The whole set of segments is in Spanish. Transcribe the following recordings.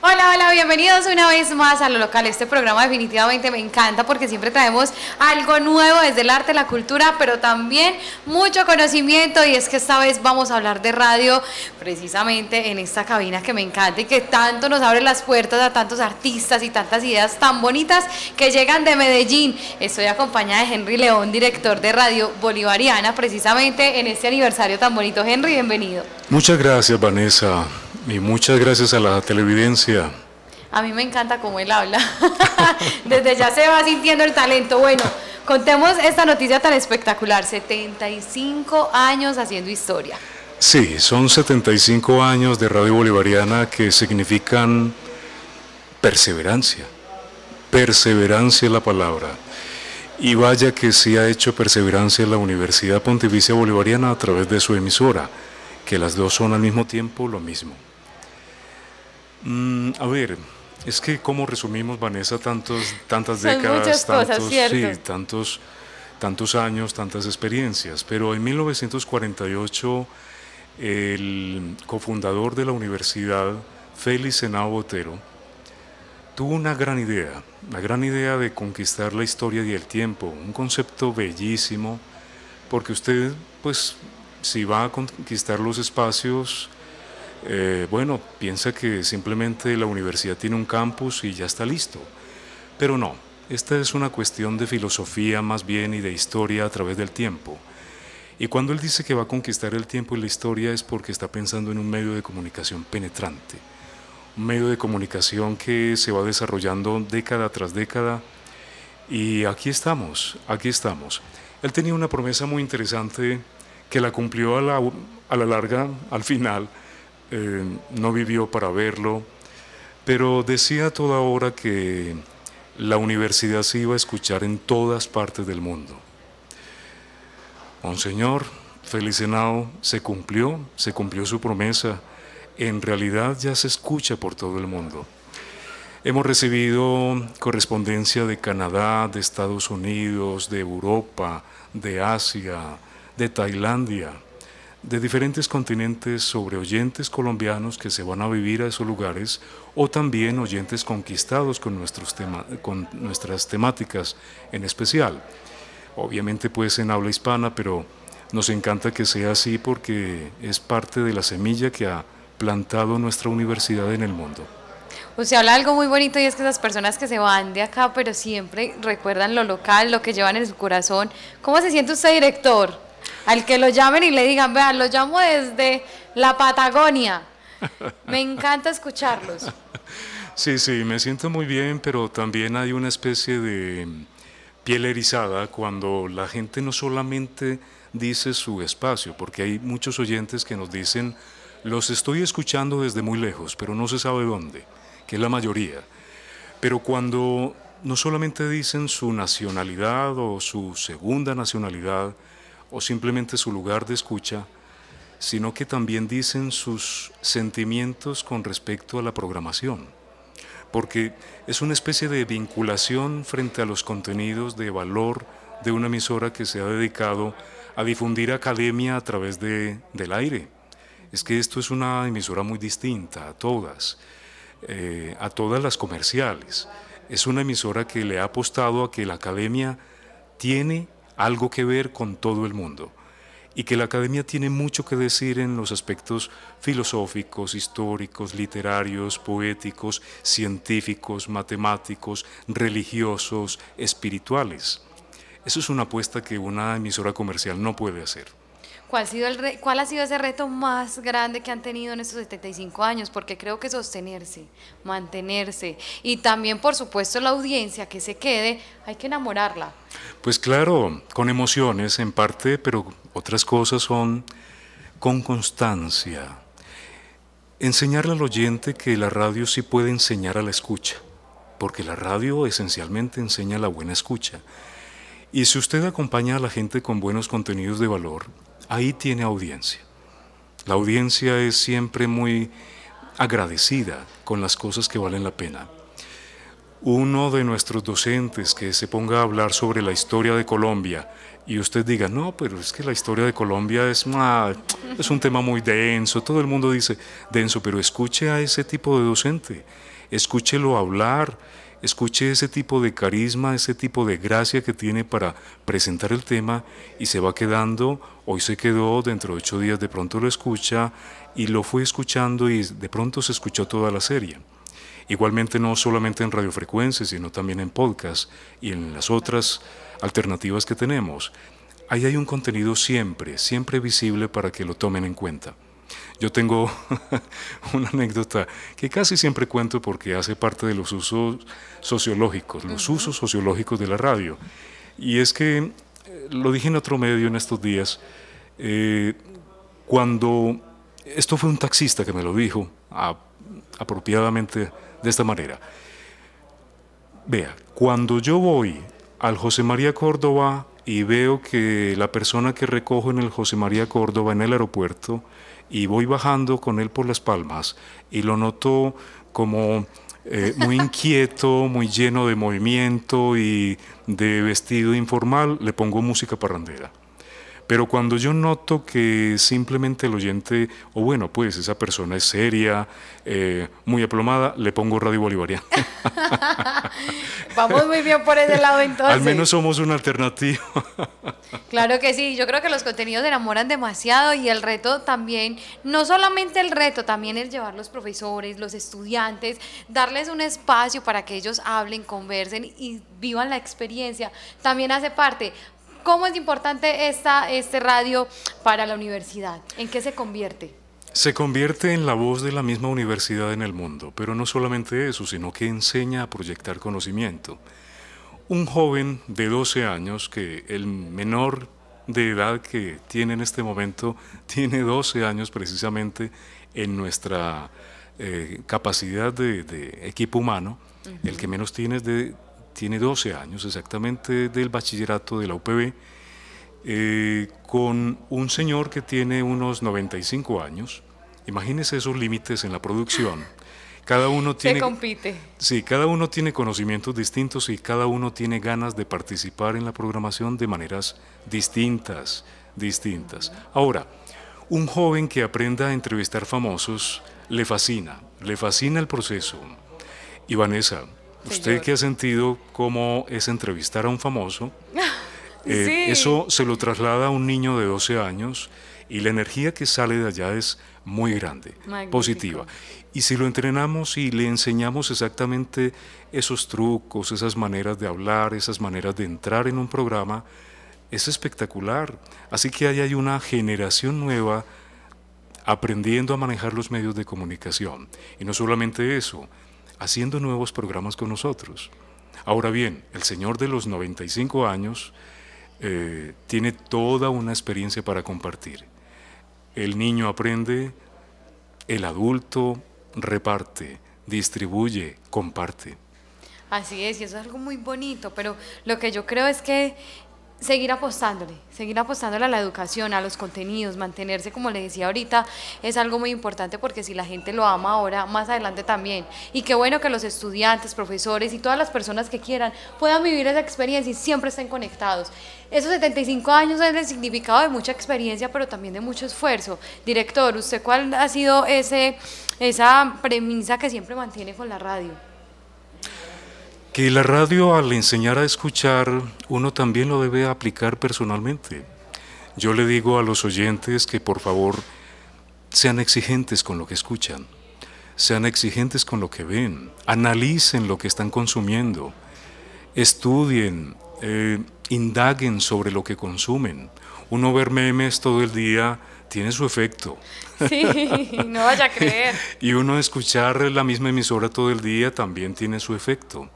Hola, hola, bienvenidos una vez más a lo local. Este programa definitivamente me encanta porque siempre traemos algo nuevo desde el arte, la cultura, pero también mucho conocimiento y es que esta vez vamos a hablar de radio precisamente en esta cabina que me encanta y que tanto nos abre las puertas a tantos artistas y tantas ideas tan bonitas que llegan de Medellín. Estoy acompañada de Henry León, director de Radio Bolivariana, precisamente en este aniversario tan bonito. Henry, bienvenido. Muchas gracias, Vanessa. Y muchas gracias a la televidencia. A mí me encanta cómo él habla. Desde ya se va sintiendo el talento. Bueno, contemos esta noticia tan espectacular. 75 años haciendo historia. Sí, son 75 años de Radio Bolivariana que significan perseverancia. Perseverancia es la palabra. Y vaya que sí ha hecho perseverancia la Universidad Pontificia Bolivariana a través de su emisora, que las dos son al mismo tiempo lo mismo. Mm, a ver, es que cómo resumimos, Vanessa, tantos, tantas décadas, tantos, tantos, años, tantas experiencias. Pero en 1948, el cofundador de la universidad, Félix Senao Botero, tuvo una gran idea, la gran idea de conquistar la historia y el tiempo, un concepto bellísimo, porque usted, pues, si va a conquistar los espacios, eh, bueno, piensa que simplemente la universidad tiene un campus y ya está listo. Pero no, esta es una cuestión de filosofía más bien y de historia a través del tiempo. Y cuando él dice que va a conquistar el tiempo y la historia es porque está pensando en un medio de comunicación penetrante, un medio de comunicación que se va desarrollando década tras década. Y aquí estamos, aquí estamos. Él tenía una promesa muy interesante que la cumplió a la larga, al final, eh, no vivió para verlo, pero decía toda hora que la universidad se iba a escuchar en todas partes del mundo. Monseñor Felicenao se cumplió, se cumplió su promesa, en realidad ya se escucha por todo el mundo. Hemos recibido correspondencia de Canadá, de Estados Unidos, de Europa, de Asia, de Tailandia, de diferentes continentes sobre oyentes colombianos que se van a vivir a esos lugares o también oyentes conquistados con, nuestros tema, con nuestras temáticas en especial. Obviamente pues en habla hispana, pero nos encanta que sea así porque es parte de la semilla que ha plantado nuestra universidad en el mundo. Usted habla de algo muy bonito y es que esas personas que se van de acá, pero siempre recuerdan lo local, lo que llevan en su corazón. ¿Cómo se siente usted, director? al que lo llamen y le digan, vean, lo llamo desde la Patagonia. Me encanta escucharlos. Sí, sí, me siento muy bien, pero también hay una especie de piel erizada cuando la gente no solamente dice su espacio, porque hay muchos oyentes que nos dicen, los estoy escuchando desde muy lejos, pero no se sabe dónde, que es la mayoría. Pero cuando no solamente dicen su nacionalidad o su segunda nacionalidad, o simplemente su lugar de escucha, sino que también dicen sus sentimientos con respecto a la programación, porque es una especie de vinculación frente a los contenidos de valor de una emisora que se ha dedicado a difundir academia a través de, del aire. Es que esto es una emisora muy distinta a todas, eh, a todas las comerciales. Es una emisora que le ha apostado a que la academia tiene algo que ver con todo el mundo y que la academia tiene mucho que decir en los aspectos filosóficos, históricos, literarios, poéticos, científicos, matemáticos, religiosos, espirituales. Eso es una apuesta que una emisora comercial no puede hacer. ¿Cuál ha, sido ese reto más grande que han tenido en estos 75 años? Porque creo que sostenerse, mantenerse y también, por supuesto, la audiencia que se quede, hay que enamorarla. Pues claro, con emociones en parte, pero otras cosas son con constancia. Enseñarle al oyente que la radio sí puede enseñar a la escucha, porque la radio esencialmente enseña la buena escucha. Y si usted acompaña a la gente con buenos contenidos de valor, ahí tiene audiencia. La audiencia es siempre muy agradecida con las cosas que valen la pena. Uno de nuestros docentes que se ponga a hablar sobre la historia de Colombia y usted diga, no, pero es que la historia de Colombia es, es un tema muy denso, todo el mundo dice denso, pero escuche a ese tipo de docente, escúchelo hablar escuche ese tipo de carisma, ese tipo de gracia que tiene para presentar el tema y se va quedando, hoy se quedó, dentro de ocho días de pronto lo escucha y lo fue escuchando y de pronto se escuchó toda la serie. Igualmente no solamente en radiofrecuencias, sino también en podcast y en las otras alternativas que tenemos. Ahí hay un contenido siempre, siempre visible para que lo tomen en cuenta. Yo tengo una anécdota que casi siempre cuento porque hace parte de los usos sociológicos, los usos sociológicos de la radio. Y es que, eh, lo dije en otro medio en estos días, eh, cuando, esto fue un taxista que me lo dijo apropiadamente de esta manera, vea, cuando yo voy al José María Córdoba y veo que la persona que recojo en el José María Córdoba en el aeropuerto y voy bajando con él por las palmas y lo noto como eh, muy inquieto, muy lleno de movimiento y de vestido informal, le pongo música parrandera. Pero cuando yo noto que simplemente el oyente, o bueno, pues esa persona es seria, eh, muy aplomada, le pongo radio bolivariana. Vamos muy bien por ese lado entonces. Al menos somos una alternativa. Claro que sí, yo creo que los contenidos enamoran demasiado y el reto también, no solamente el reto, también es llevar los profesores, los estudiantes, darles un espacio para que ellos hablen, conversen y vivan la experiencia, también hace parte. ¿Cómo es importante esta, este radio para la universidad? ¿En qué se convierte? Se convierte en la voz de la misma universidad en el mundo, pero no solamente eso, sino que enseña a proyectar conocimiento un joven de 12 años, que el menor de edad que tiene en este momento, tiene 12 años precisamente en nuestra eh, capacidad de, equipo humano, el que menos tiene de, tiene 12 años exactamente del bachillerato de la UPB, eh, con un señor que tiene unos 95 años. Imagínense esos límites en la producción. Cada uno tiene. compite. cada uno tiene conocimientos distintos y cada uno tiene ganas de participar en la programación de maneras distintas, distintas. Ahora, un joven que aprenda a entrevistar famosos le fascina, le fascina el proceso. Y Vanessa, usted que ha sentido cómo es entrevistar a un famoso, eh, eso se lo traslada a un niño de 12 años y la energía que sale de allá es muy grande, positiva. Y si lo entrenamos y le enseñamos exactamente esos trucos, esas maneras de hablar, esas maneras de entrar en un programa, es espectacular. Así que ahí hay una generación nueva aprendiendo a manejar los medios de comunicación. Y no solamente eso, haciendo nuevos programas con nosotros. Ahora bien, el señor de los 95 años eh, tiene toda una experiencia para compartir. El niño aprende, el adulto reparte, distribuye, comparte. Así es, y eso es algo muy bonito, pero lo que yo creo es que seguir apostándole, seguir apostándole a la educación, a los contenidos, mantenerse, como le decía ahorita, es algo muy importante porque si la gente lo ama ahora, más adelante también. Y qué bueno que los estudiantes, profesores y todas las personas que quieran puedan vivir esa experiencia y siempre estén conectados. Esos 75 años es el significado de mucha experiencia, pero también de mucho esfuerzo. Director, ¿usted cuál ha sido ese, esa premisa que siempre mantiene con la radio? que la radio al enseñar a escuchar, uno también lo debe aplicar personalmente. Yo le digo a los oyentes que por favor sean exigentes con lo que escuchan, sean exigentes con lo que ven, analicen lo que están consumiendo, estudien, eh, indaguen sobre lo que consumen. Uno ver memes todo el día tiene su efecto. Sí, no vaya a creer. y uno escuchar la misma emisora todo el día también tiene su efecto.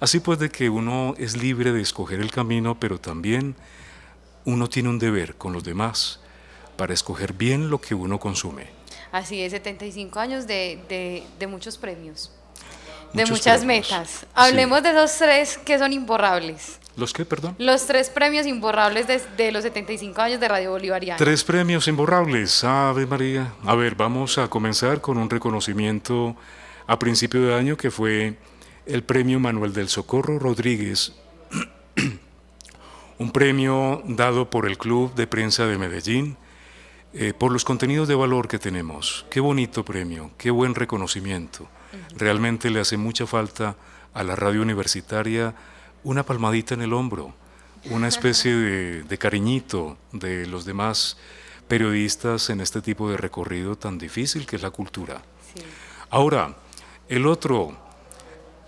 Así pues de que uno es libre de escoger el camino, pero también uno tiene un deber con los demás para escoger bien lo que uno consume. Así es, 75 años de, de, muchos premios, de muchas metas. Hablemos de esos tres que son imborrables. ¿Los qué, perdón? Los tres premios imborrables de, de, los 75 años de Radio Bolivariana. Tres premios imborrables, Ave María. A ver, vamos a comenzar con un reconocimiento a principio de año que fue el premio Manuel del Socorro Rodríguez, un premio dado por el Club de Prensa de Medellín eh, por los contenidos de valor que tenemos. Qué bonito premio, qué buen reconocimiento. Realmente le hace mucha falta a la radio universitaria una palmadita en el hombro, una especie de, cariñito de los demás periodistas en este tipo de recorrido tan difícil que es la cultura. Ahora, el otro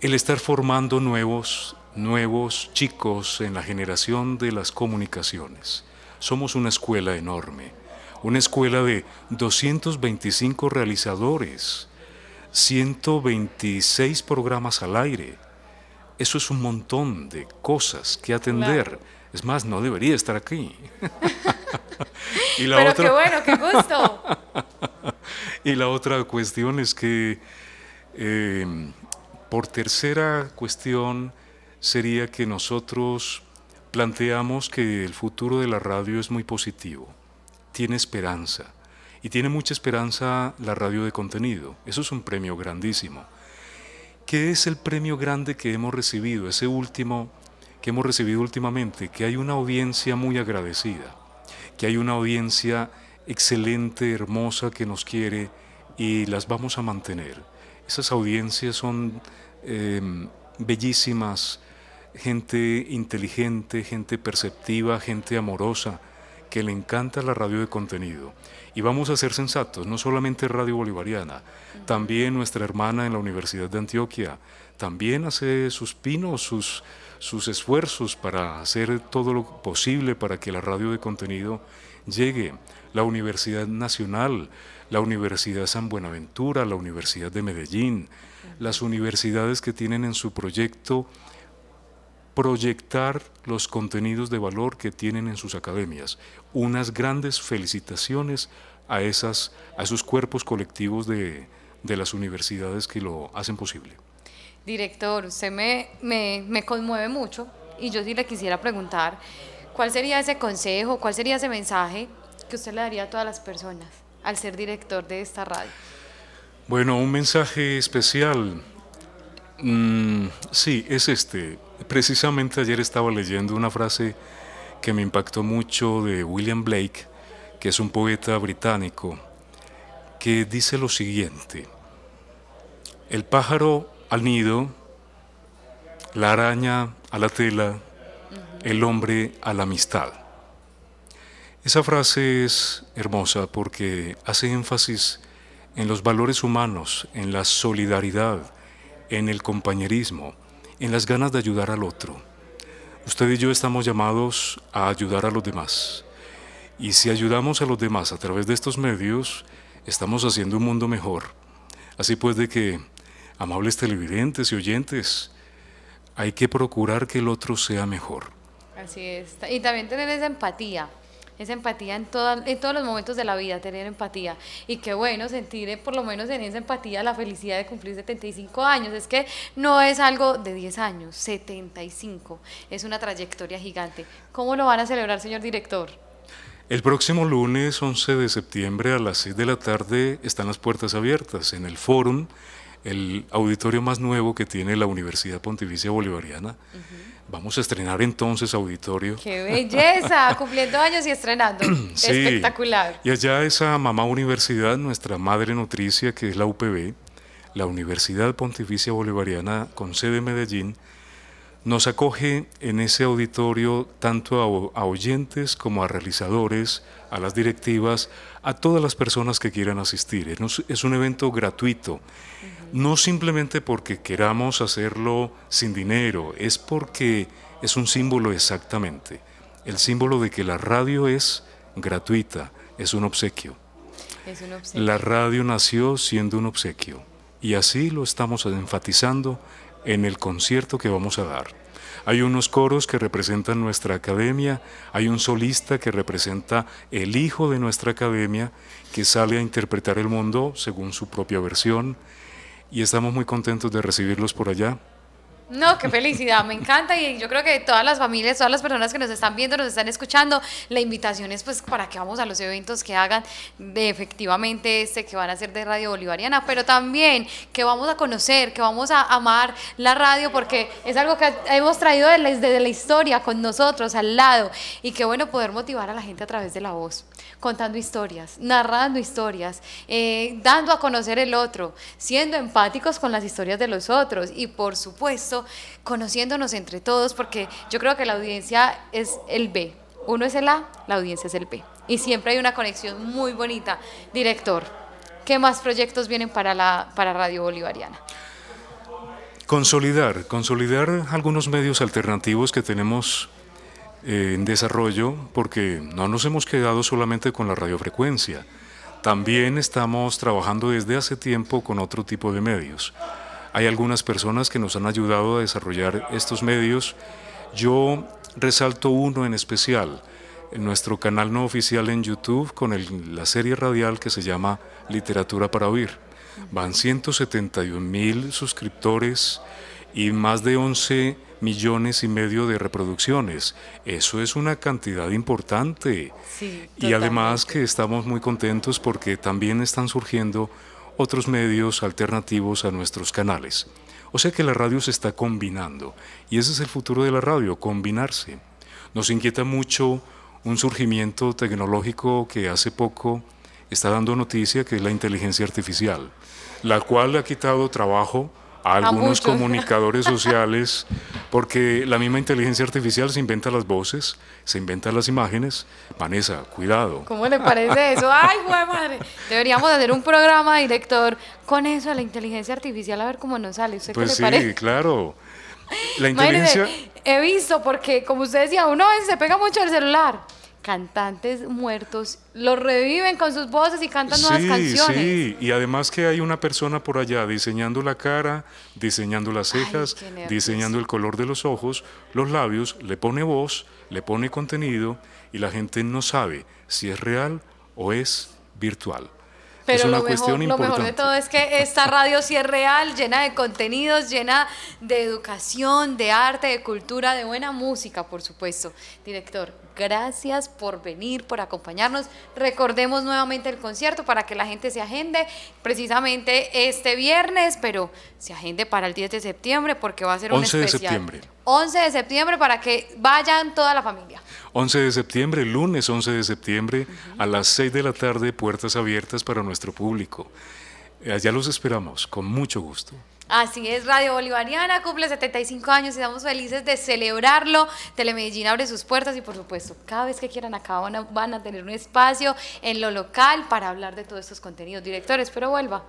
el estar formando nuevos, nuevos chicos en la generación de las comunicaciones. Somos una escuela enorme, una escuela de 225 realizadores, 126 programas al aire. Eso es un montón de cosas que atender. Es más, no debería estar aquí. Pero qué bueno, qué gusto. y la otra cuestión es que eh, por tercera cuestión sería que nosotros planteamos que el futuro de la radio es muy positivo, tiene esperanza y tiene mucha esperanza la radio de contenido. Eso es un premio grandísimo. ¿Qué es el premio grande que hemos recibido, ese último que hemos recibido últimamente? Que hay una audiencia muy agradecida, que hay una audiencia excelente, hermosa, que nos quiere y las vamos a mantener. Esas audiencias son eh, bellísimas, gente inteligente, gente perceptiva, gente amorosa, que le encanta la radio de contenido. Y vamos a ser sensatos, no solamente Radio Bolivariana, también nuestra hermana en la Universidad de Antioquia, también hace sus pinos, sus, sus esfuerzos para hacer todo lo posible para que la radio de contenido llegue, la Universidad Nacional, la Universidad San Buenaventura, la Universidad de Medellín, las universidades que tienen en su proyecto proyectar los contenidos de valor que tienen en sus academias. Unas grandes felicitaciones a, esas, a esos cuerpos colectivos de, las universidades que lo hacen posible. Director, usted me, me conmueve mucho y yo sí le quisiera preguntar, ¿Cuál sería ese consejo, cuál sería ese mensaje que usted le daría a todas las personas al ser director de esta radio? Bueno, un mensaje especial. Mm, sí, es este. Precisamente ayer estaba leyendo una frase que me impactó mucho de William Blake, que es un poeta británico, que dice lo siguiente. El pájaro al nido, la araña a la tela, el hombre a la amistad. Esa frase es hermosa porque hace énfasis en los valores humanos, en la solidaridad, en el compañerismo, en las ganas de ayudar al otro. Usted y yo estamos llamados a ayudar a los demás. Y si ayudamos a los demás a través de estos medios, estamos haciendo un mundo mejor. Así pues de que, amables televidentes y oyentes, hay que procurar que el otro sea mejor así es. Y también tener esa empatía, esa empatía en, en todos los momentos de la vida, tener empatía. Y qué bueno sentir eh, por lo menos en esa empatía la felicidad de cumplir 75 años. Es que no es algo de 10 años, 75. Es una trayectoria gigante. ¿Cómo lo van a celebrar, señor director? El próximo lunes 11 de septiembre a las 6 de la tarde están las puertas abiertas en el Fórum, el auditorio más nuevo que tiene la Universidad Pontificia Bolivariana. Vamos a estrenar entonces auditorio. ¡Qué belleza! Cumpliendo años y estrenando. Espectacular. Y allá esa mamá universidad, nuestra madre nutricia, que es la UPB, la Universidad Pontificia Bolivariana con sede en Medellín, nos acoge en ese auditorio tanto a, oyentes como a realizadores, a las directivas, a todas las personas que quieran asistir. Es, un evento gratuito no simplemente porque queramos hacerlo sin dinero, es porque es un símbolo exactamente, el símbolo de que la radio es gratuita, es un obsequio. La radio nació siendo un obsequio y así lo estamos enfatizando en el concierto que vamos a dar. Hay unos coros que representan nuestra academia, hay un solista que representa el hijo de nuestra academia que sale a interpretar el mundo según su propia versión y estamos muy contentos de recibirlos por allá. No, qué felicidad, me encanta y yo creo que todas las familias, todas las personas que nos están viendo, nos están escuchando, la invitación es pues para que vamos a los eventos que hagan de efectivamente este que van a ser de Radio Bolivariana, pero también que vamos a conocer, que vamos a amar la radio porque es algo que hemos traído desde la historia con nosotros al lado y qué bueno poder motivar a la gente a través de la voz contando historias, narrando historias, eh, dando a conocer el otro, siendo empáticos con las historias de los otros y por supuesto conociéndonos entre todos porque yo creo que la audiencia es el B. Uno es el A, la audiencia es el B. Y siempre hay una conexión muy bonita. Director, ¿qué más proyectos vienen para, la, para Radio Bolivariana? Consolidar, consolidar algunos medios alternativos que tenemos en desarrollo porque no nos hemos quedado solamente con la radiofrecuencia. También estamos trabajando desde hace tiempo con otro tipo de medios. Hay algunas personas que nos han ayudado a desarrollar estos medios. Yo resalto uno en especial, nuestro canal no oficial en YouTube con la serie radial que se llama Literatura para Oír. Van 171 mil suscriptores y más de 11 millones y medio de reproducciones. Eso es una cantidad importante. y además que estamos muy contentos porque también están surgiendo otros medios alternativos a nuestros canales. O sea que la radio se está combinando y ese es el futuro de la radio, combinarse. Nos inquieta mucho un surgimiento tecnológico que hace poco está dando noticia, que es la inteligencia artificial, la cual ha quitado trabajo algunos comunicadores sociales, porque la misma inteligencia artificial se inventa las voces, se inventa las imágenes. Vanessa, cuidado. ¿Cómo le parece eso? ¡Ay, madre! Deberíamos hacer un programa, director, con eso, la inteligencia artificial, a ver cómo nos sale. ¿Usted pues le sí, claro. La inteligencia... he visto, porque como usted decía, uno se pega mucho el celular cantantes muertos los reviven con sus voces y cantan nuevas canciones. Sí, y además que hay una persona por allá diseñando la cara, diseñando las cejas, diseñando el color de los ojos, los labios, le pone voz, le pone contenido y la gente no sabe si es real o es virtual. Pero es una lo, mejor, lo mejor de todo es que esta radio sí es real, llena de contenidos, llena de educación, de arte, de cultura, de buena música, por supuesto. Director, Gracias por venir, por acompañarnos. Recordemos nuevamente el concierto para que la gente se agende precisamente este viernes, pero se agende para el 10 de septiembre porque va a ser 11 un especial. 11 de septiembre. 11 de septiembre para que vayan toda la familia. 11 de septiembre, lunes 11 de septiembre a las 6 de la tarde, puertas abiertas para nuestro público. Eh, Allá los esperamos con mucho gusto. Así es, Radio Bolivariana cumple 75 años y estamos felices de celebrarlo. Telemedellín abre sus puertas y por supuesto, cada vez que quieran acá van a, van a tener un espacio en lo local para hablar de todos estos contenidos. Directores, espero vuelva.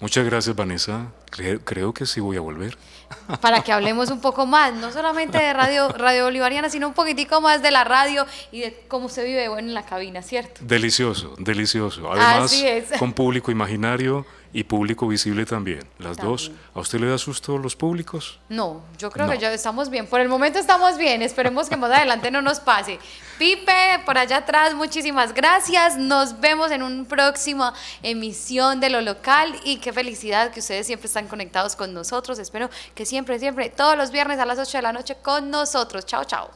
Muchas gracias, Vanessa. Creo, que sí voy a volver. Para que hablemos un poco más, no solamente de radio, radio Bolivariana, sino un poquitico más de la radio y de cómo se vive bueno, en la cabina, ¿cierto? Delicioso, delicioso. Además, con público imaginario y público visible también. Las dos. ¿A usted le da susto los públicos? No, yo creo que ya estamos bien. Por el momento estamos bien. Esperemos que más adelante no nos pase. Pipe, por allá atrás, muchísimas gracias. Nos vemos en una próxima emisión de lo local y qué felicidad que ustedes siempre están conectados con nosotros. Espero que siempre, siempre, todos los viernes a las 8 de la noche con nosotros. Chao, chao.